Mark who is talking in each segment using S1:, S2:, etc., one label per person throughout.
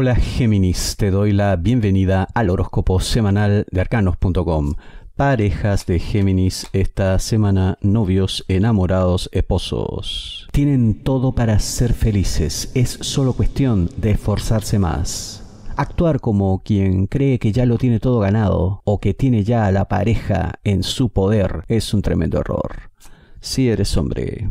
S1: Hola Géminis, te doy la bienvenida al horóscopo semanal de arcanos.com. Parejas de Géminis esta semana, novios, enamorados, esposos. Tienen todo para ser felices, es solo cuestión de esforzarse más. Actuar como quien cree que ya lo tiene todo ganado o que tiene ya a la pareja en su poder es un tremendo error. Si eres hombre,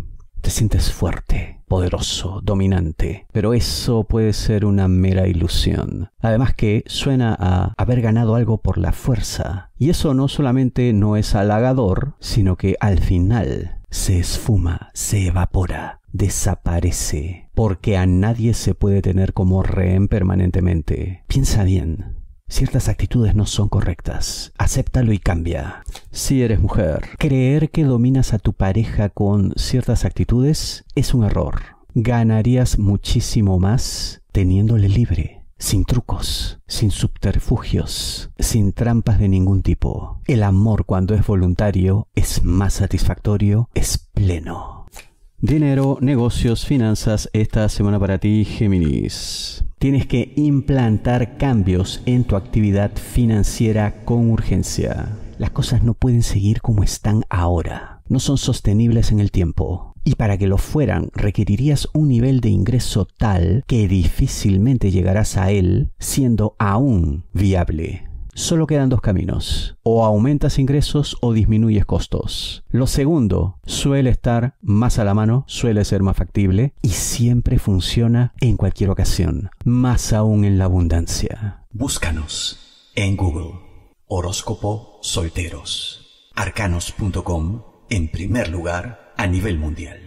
S1: te sientes fuerte, poderoso, dominante, pero eso puede ser una mera ilusión. Además que suena a haber ganado algo por la fuerza. Y eso no solamente no es halagador, sino que al final se esfuma, se evapora, desaparece, porque a nadie se puede tener como rehén permanentemente. Piensa bien, Ciertas actitudes no son correctas. Acéptalo y cambia. Si eres mujer, creer que dominas a tu pareja con ciertas actitudes es un error. Ganarías muchísimo más teniéndole libre, sin trucos, sin subterfugios, sin trampas de ningún tipo. El amor cuando es voluntario es más satisfactorio, es pleno. Dinero, negocios, finanzas, esta semana para ti, Géminis. Tienes que implantar cambios en tu actividad financiera con urgencia. Las cosas no pueden seguir como están ahora. No son sostenibles en el tiempo. Y para que lo fueran requerirías un nivel de ingreso tal que difícilmente llegarás a él siendo aún viable solo quedan dos caminos. O aumentas ingresos o disminuyes costos. Lo segundo suele estar más a la mano, suele ser más factible y siempre funciona en cualquier ocasión, más aún en la abundancia. Búscanos en Google. Horóscopo Solteros. Arcanos.com en primer lugar a nivel mundial.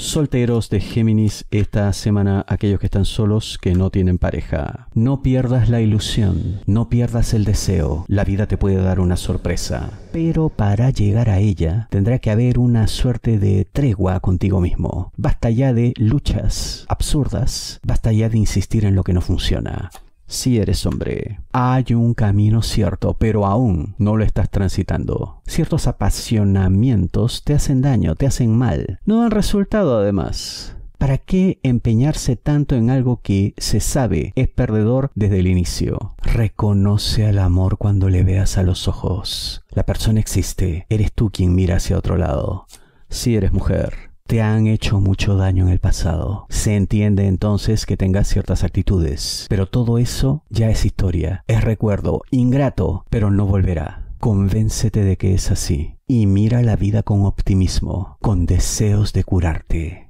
S1: Solteros de Géminis esta semana, aquellos que están solos, que no tienen pareja. No pierdas la ilusión, no pierdas el deseo. La vida te puede dar una sorpresa. Pero para llegar a ella, tendrá que haber una suerte de tregua contigo mismo. Basta ya de luchas absurdas, basta ya de insistir en lo que no funciona si eres hombre. Hay un camino cierto, pero aún no lo estás transitando. Ciertos apasionamientos te hacen daño, te hacen mal. No dan resultado además. ¿Para qué empeñarse tanto en algo que se sabe es perdedor desde el inicio? Reconoce al amor cuando le veas a los ojos. La persona existe, eres tú quien mira hacia otro lado. Si eres mujer, te han hecho mucho daño en el pasado. Se entiende entonces que tengas ciertas actitudes, pero todo eso ya es historia, es recuerdo, ingrato, pero no volverá. Convéncete de que es así y mira la vida con optimismo, con deseos de curarte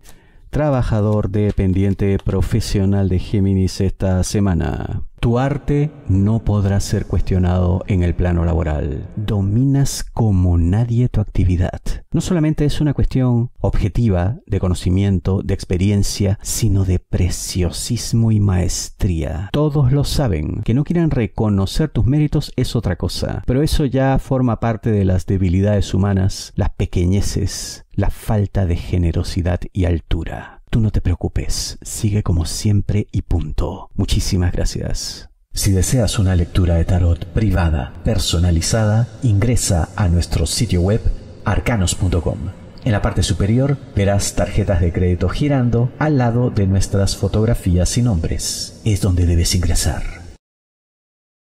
S1: trabajador dependiente profesional de Géminis esta semana. Tu arte no podrá ser cuestionado en el plano laboral. Dominas como nadie tu actividad. No solamente es una cuestión objetiva de conocimiento, de experiencia, sino de preciosismo y maestría. Todos lo saben. Que no quieran reconocer tus méritos es otra cosa. Pero eso ya forma parte de las debilidades humanas, las pequeñeces, la falta de generosidad y altura. Tú no te preocupes, sigue como siempre y punto. Muchísimas gracias. Si deseas una lectura de tarot privada, personalizada, ingresa a nuestro sitio web arcanos.com. En la parte superior verás tarjetas de crédito girando al lado de nuestras fotografías y nombres. Es donde debes ingresar.